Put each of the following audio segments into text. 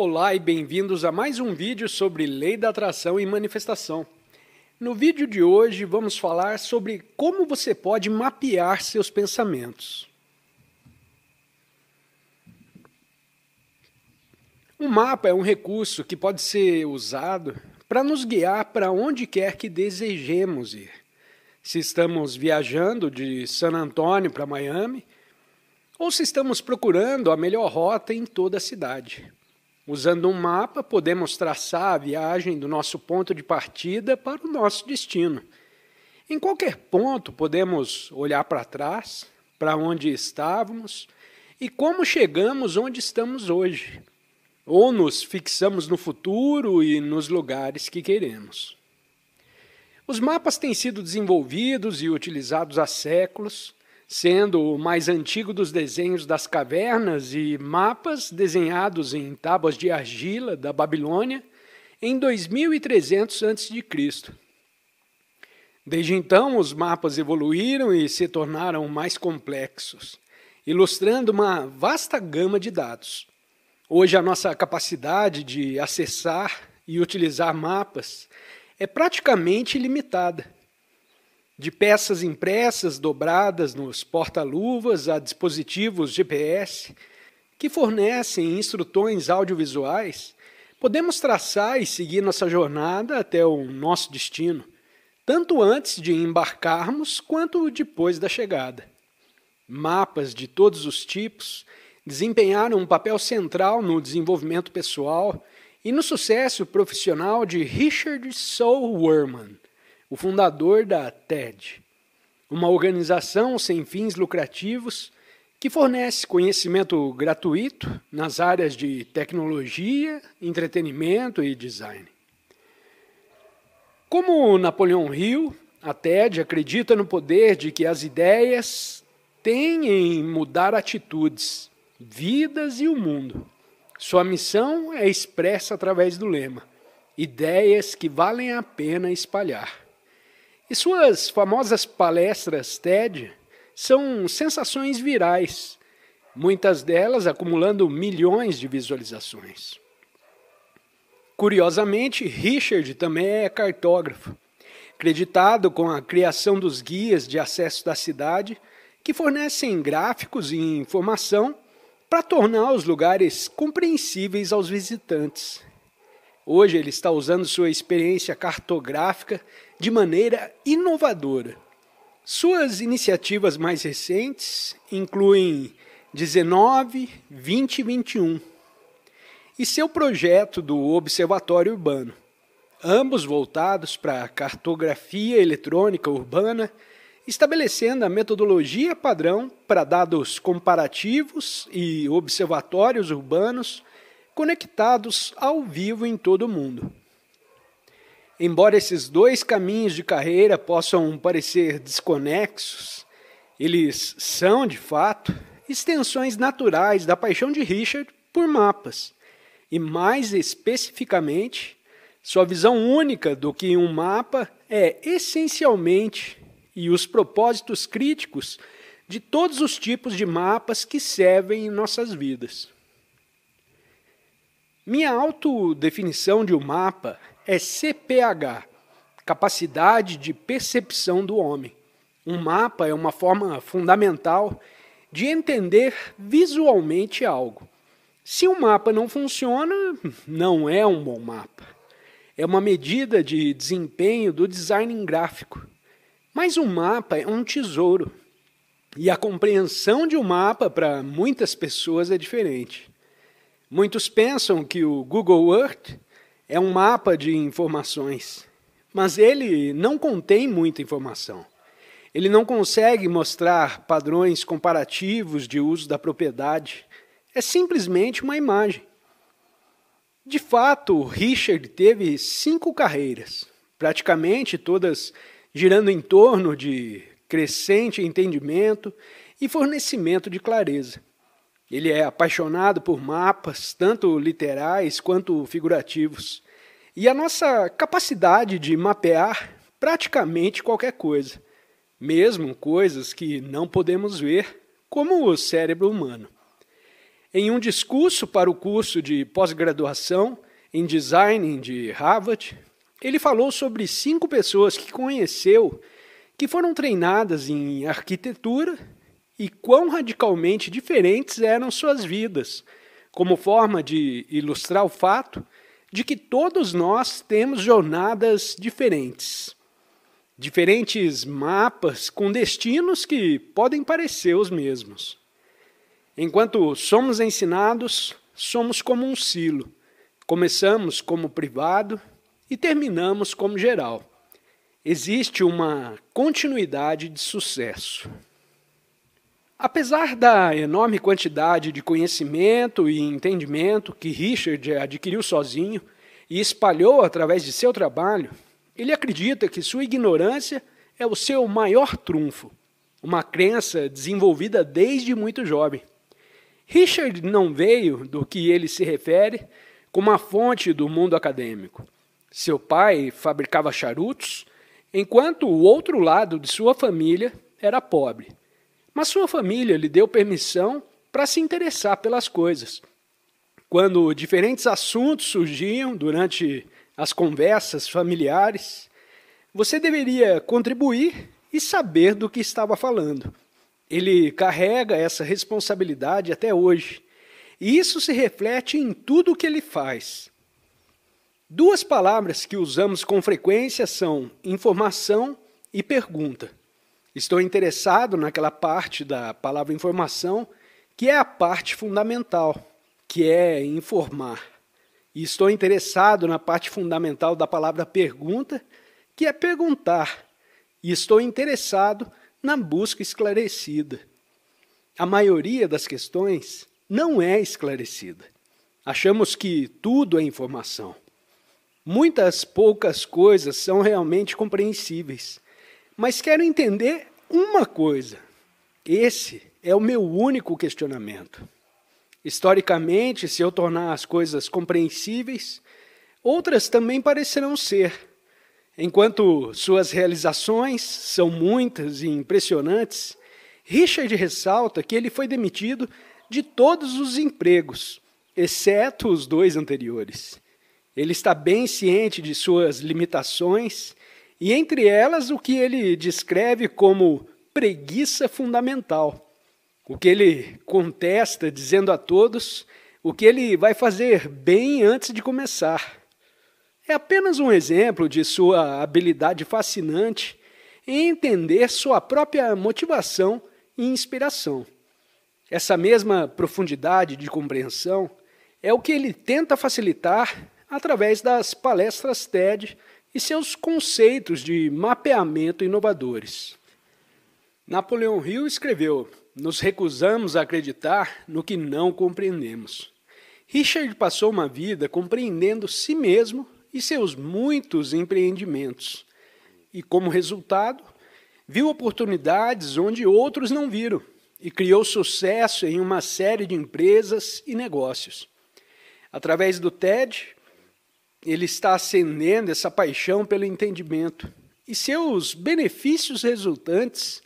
Olá e bem-vindos a mais um vídeo sobre lei da atração e manifestação. No vídeo de hoje vamos falar sobre como você pode mapear seus pensamentos. Um mapa é um recurso que pode ser usado para nos guiar para onde quer que desejemos ir. Se estamos viajando de San Antônio para Miami, ou se estamos procurando a melhor rota em toda a cidade. Usando um mapa, podemos traçar a viagem do nosso ponto de partida para o nosso destino. Em qualquer ponto, podemos olhar para trás, para onde estávamos e como chegamos onde estamos hoje. Ou nos fixamos no futuro e nos lugares que queremos. Os mapas têm sido desenvolvidos e utilizados há séculos sendo o mais antigo dos desenhos das cavernas e mapas desenhados em tábuas de argila da Babilônia em 2300 a.C. Desde então, os mapas evoluíram e se tornaram mais complexos, ilustrando uma vasta gama de dados. Hoje, a nossa capacidade de acessar e utilizar mapas é praticamente limitada de peças impressas dobradas nos porta-luvas a dispositivos GPS que fornecem instruções audiovisuais, podemos traçar e seguir nossa jornada até o nosso destino, tanto antes de embarcarmos quanto depois da chegada. Mapas de todos os tipos desempenharam um papel central no desenvolvimento pessoal e no sucesso profissional de Richard Soul Werman o fundador da TED, uma organização sem fins lucrativos que fornece conhecimento gratuito nas áreas de tecnologia, entretenimento e design. Como Napoleão Hill, a TED acredita no poder de que as ideias têm em mudar atitudes, vidas e o mundo. Sua missão é expressa através do lema: ideias que valem a pena espalhar. E suas famosas palestras TED são sensações virais, muitas delas acumulando milhões de visualizações. Curiosamente, Richard também é cartógrafo, creditado com a criação dos guias de acesso da cidade, que fornecem gráficos e informação para tornar os lugares compreensíveis aos visitantes. Hoje ele está usando sua experiência cartográfica de maneira inovadora. Suas iniciativas mais recentes incluem 19, 20 e 21 e seu projeto do Observatório Urbano, ambos voltados para a cartografia eletrônica urbana, estabelecendo a metodologia padrão para dados comparativos e observatórios urbanos conectados ao vivo em todo o mundo. Embora esses dois caminhos de carreira possam parecer desconexos, eles são, de fato, extensões naturais da paixão de Richard por mapas, e mais especificamente, sua visão única do que um mapa é essencialmente e os propósitos críticos de todos os tipos de mapas que servem em nossas vidas. Minha autodefinição de um mapa é CPH, capacidade de percepção do homem. Um mapa é uma forma fundamental de entender visualmente algo. Se um mapa não funciona, não é um bom mapa. É uma medida de desempenho do design gráfico. Mas um mapa é um tesouro. E a compreensão de um mapa para muitas pessoas é diferente. Muitos pensam que o Google Earth é um mapa de informações, mas ele não contém muita informação. Ele não consegue mostrar padrões comparativos de uso da propriedade. É simplesmente uma imagem. De fato, Richard teve cinco carreiras, praticamente todas girando em torno de crescente entendimento e fornecimento de clareza. Ele é apaixonado por mapas, tanto literais quanto figurativos. E a nossa capacidade de mapear praticamente qualquer coisa, mesmo coisas que não podemos ver, como o cérebro humano. Em um discurso para o curso de pós-graduação em design de Harvard, ele falou sobre cinco pessoas que conheceu que foram treinadas em arquitetura e quão radicalmente diferentes eram suas vidas, como forma de ilustrar o fato de que todos nós temos jornadas diferentes. Diferentes mapas com destinos que podem parecer os mesmos. Enquanto somos ensinados, somos como um silo. Começamos como privado e terminamos como geral. Existe uma continuidade de sucesso. Apesar da enorme quantidade de conhecimento e entendimento que Richard adquiriu sozinho e espalhou através de seu trabalho, ele acredita que sua ignorância é o seu maior trunfo, uma crença desenvolvida desde muito jovem. Richard não veio do que ele se refere como a fonte do mundo acadêmico. Seu pai fabricava charutos, enquanto o outro lado de sua família era pobre mas sua família lhe deu permissão para se interessar pelas coisas. Quando diferentes assuntos surgiam durante as conversas familiares, você deveria contribuir e saber do que estava falando. Ele carrega essa responsabilidade até hoje, e isso se reflete em tudo o que ele faz. Duas palavras que usamos com frequência são informação e pergunta. Estou interessado naquela parte da palavra informação que é a parte fundamental, que é informar. E estou interessado na parte fundamental da palavra pergunta, que é perguntar. E estou interessado na busca esclarecida. A maioria das questões não é esclarecida. Achamos que tudo é informação. Muitas poucas coisas são realmente compreensíveis mas quero entender uma coisa. Esse é o meu único questionamento. Historicamente, se eu tornar as coisas compreensíveis, outras também parecerão ser. Enquanto suas realizações são muitas e impressionantes, Richard ressalta que ele foi demitido de todos os empregos, exceto os dois anteriores. Ele está bem ciente de suas limitações e entre elas o que ele descreve como preguiça fundamental. O que ele contesta, dizendo a todos o que ele vai fazer bem antes de começar. É apenas um exemplo de sua habilidade fascinante em entender sua própria motivação e inspiração. Essa mesma profundidade de compreensão é o que ele tenta facilitar através das palestras TED e seus conceitos de mapeamento inovadores. Napoleão Hill escreveu: Nos recusamos a acreditar no que não compreendemos. Richard passou uma vida compreendendo si mesmo e seus muitos empreendimentos. E, como resultado, viu oportunidades onde outros não viram e criou sucesso em uma série de empresas e negócios. Através do TED, ele está acendendo essa paixão pelo entendimento e seus benefícios resultantes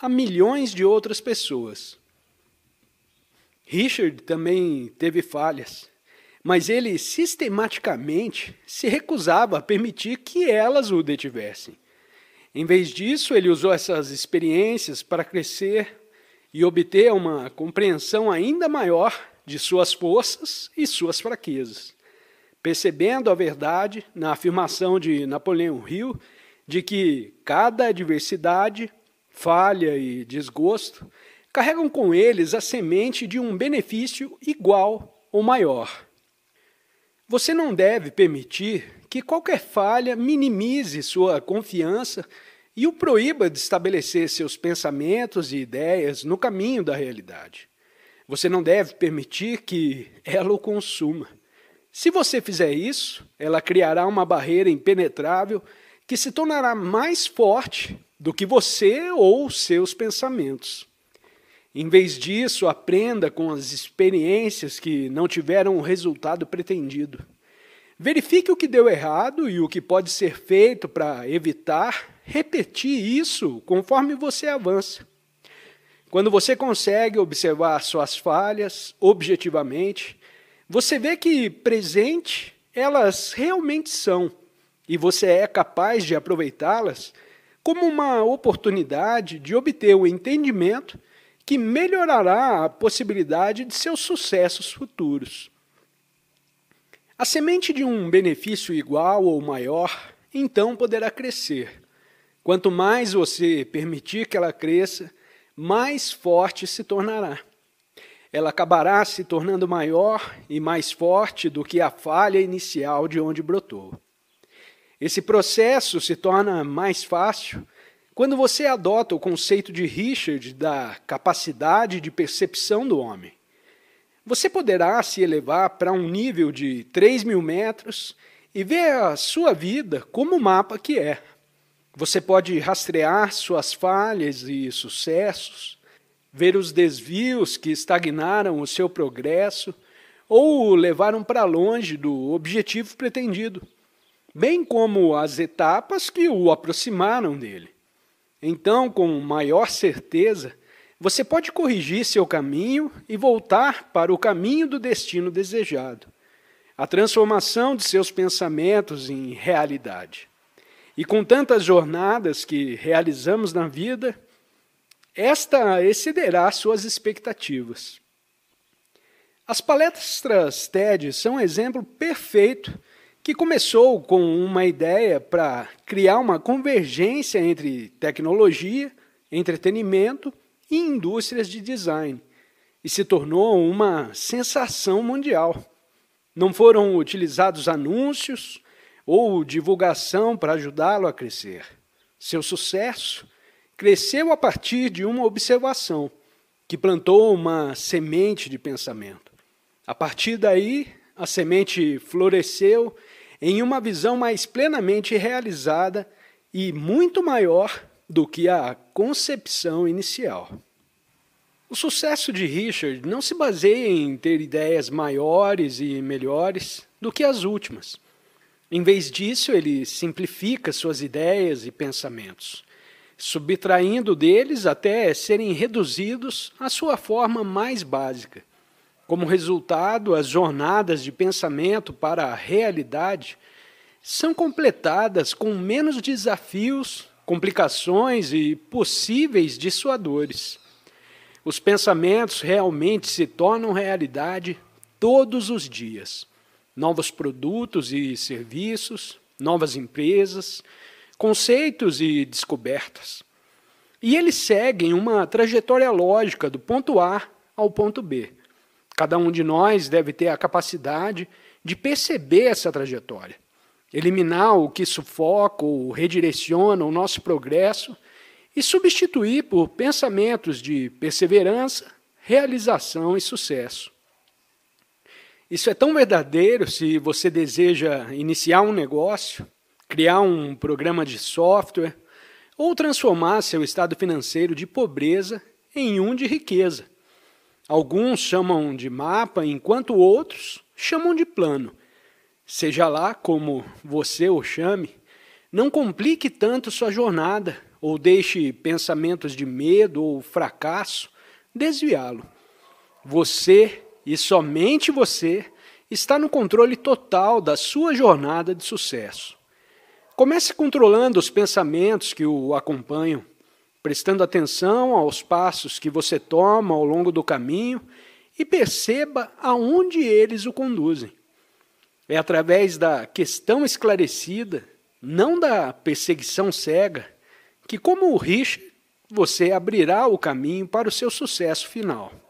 a milhões de outras pessoas. Richard também teve falhas, mas ele sistematicamente se recusava a permitir que elas o detivessem. Em vez disso, ele usou essas experiências para crescer e obter uma compreensão ainda maior de suas forças e suas fraquezas percebendo a verdade na afirmação de Napoleão Hill de que cada adversidade, falha e desgosto carregam com eles a semente de um benefício igual ou maior. Você não deve permitir que qualquer falha minimize sua confiança e o proíba de estabelecer seus pensamentos e ideias no caminho da realidade. Você não deve permitir que ela o consuma. Se você fizer isso, ela criará uma barreira impenetrável que se tornará mais forte do que você ou seus pensamentos. Em vez disso, aprenda com as experiências que não tiveram o resultado pretendido. Verifique o que deu errado e o que pode ser feito para evitar repetir isso conforme você avança. Quando você consegue observar suas falhas objetivamente, você vê que presente elas realmente são, e você é capaz de aproveitá-las como uma oportunidade de obter o entendimento que melhorará a possibilidade de seus sucessos futuros. A semente de um benefício igual ou maior então poderá crescer. Quanto mais você permitir que ela cresça, mais forte se tornará ela acabará se tornando maior e mais forte do que a falha inicial de onde brotou. Esse processo se torna mais fácil quando você adota o conceito de Richard da capacidade de percepção do homem. Você poderá se elevar para um nível de 3 mil metros e ver a sua vida como o mapa que é. Você pode rastrear suas falhas e sucessos, ver os desvios que estagnaram o seu progresso ou o levaram para longe do objetivo pretendido, bem como as etapas que o aproximaram dele. Então, com maior certeza, você pode corrigir seu caminho e voltar para o caminho do destino desejado, a transformação de seus pensamentos em realidade. E com tantas jornadas que realizamos na vida, esta excederá suas expectativas. As palestras TED são um exemplo perfeito que começou com uma ideia para criar uma convergência entre tecnologia, entretenimento e indústrias de design e se tornou uma sensação mundial. Não foram utilizados anúncios ou divulgação para ajudá-lo a crescer. Seu sucesso cresceu a partir de uma observação, que plantou uma semente de pensamento. A partir daí, a semente floresceu em uma visão mais plenamente realizada e muito maior do que a concepção inicial. O sucesso de Richard não se baseia em ter ideias maiores e melhores do que as últimas. Em vez disso, ele simplifica suas ideias e pensamentos subtraindo deles até serem reduzidos à sua forma mais básica. Como resultado, as jornadas de pensamento para a realidade são completadas com menos desafios, complicações e possíveis dissuadores. Os pensamentos realmente se tornam realidade todos os dias. Novos produtos e serviços, novas empresas, conceitos e descobertas. E eles seguem uma trajetória lógica do ponto A ao ponto B. Cada um de nós deve ter a capacidade de perceber essa trajetória, eliminar o que sufoca ou redireciona o nosso progresso e substituir por pensamentos de perseverança, realização e sucesso. Isso é tão verdadeiro se você deseja iniciar um negócio, criar um programa de software ou transformar seu estado financeiro de pobreza em um de riqueza. Alguns chamam de mapa, enquanto outros chamam de plano. Seja lá como você o chame, não complique tanto sua jornada ou deixe pensamentos de medo ou fracasso desviá-lo. Você e somente você está no controle total da sua jornada de sucesso. Comece controlando os pensamentos que o acompanham, prestando atenção aos passos que você toma ao longo do caminho e perceba aonde eles o conduzem. É através da questão esclarecida, não da perseguição cega, que, como o rich, você abrirá o caminho para o seu sucesso final.